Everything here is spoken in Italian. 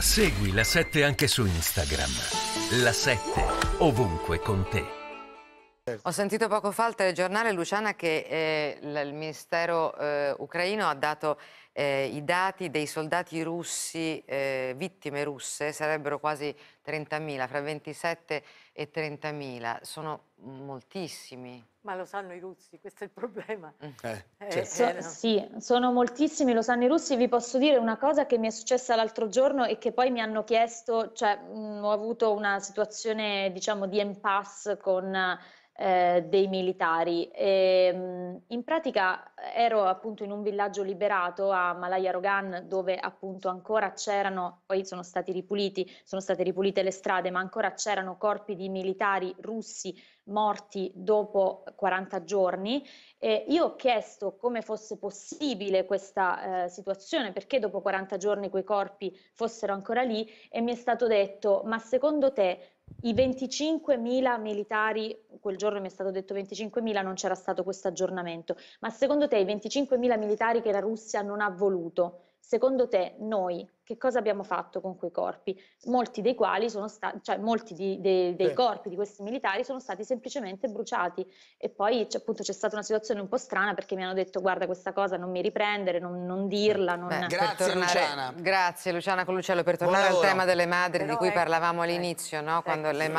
Segui la 7 anche su Instagram. La 7 ovunque con te. Ho sentito poco fa al telegiornale, Luciana, che eh, il ministero eh, ucraino ha dato eh, i dati dei soldati russi, eh, vittime russe, sarebbero quasi 30.000, fra 27 e 30.000, sono moltissimi. Ma lo sanno i russi, questo è il problema. Mm. Eh, certo. so, eh, Sì, sono moltissimi, lo sanno i russi. Vi posso dire una cosa che mi è successa l'altro giorno e che poi mi hanno chiesto, cioè mh, mm, ho avuto una situazione diciamo di impasse con eh, dei militari. E, ehm, in pratica ero appunto in un villaggio liberato a Malaya Rogan dove appunto ancora c'erano, poi sono stati ripuliti, sono state ripulite pulite le strade, ma ancora c'erano corpi di militari russi morti dopo 40 giorni. Eh, io ho chiesto come fosse possibile questa eh, situazione, perché dopo 40 giorni quei corpi fossero ancora lì e mi è stato detto, ma secondo te i 25.000 militari, quel giorno mi è stato detto 25.000, non c'era stato questo aggiornamento, ma secondo te i 25.000 militari che la Russia non ha voluto, secondo te noi che cosa abbiamo fatto con quei corpi? Molti dei quali sono stati, cioè molti di, de, dei Beh. corpi di questi militari sono stati semplicemente bruciati e poi c'è, appunto c'è stata una situazione un po' strana perché mi hanno detto guarda questa cosa non mi riprendere, non, non dirla. Non... Beh, grazie tornare, Luciana. Grazie Luciana Colucello per tornare al tema delle madri Però di cui è... Ecco, parlavamo ecco. all'inizio, no? quando ecco. le madri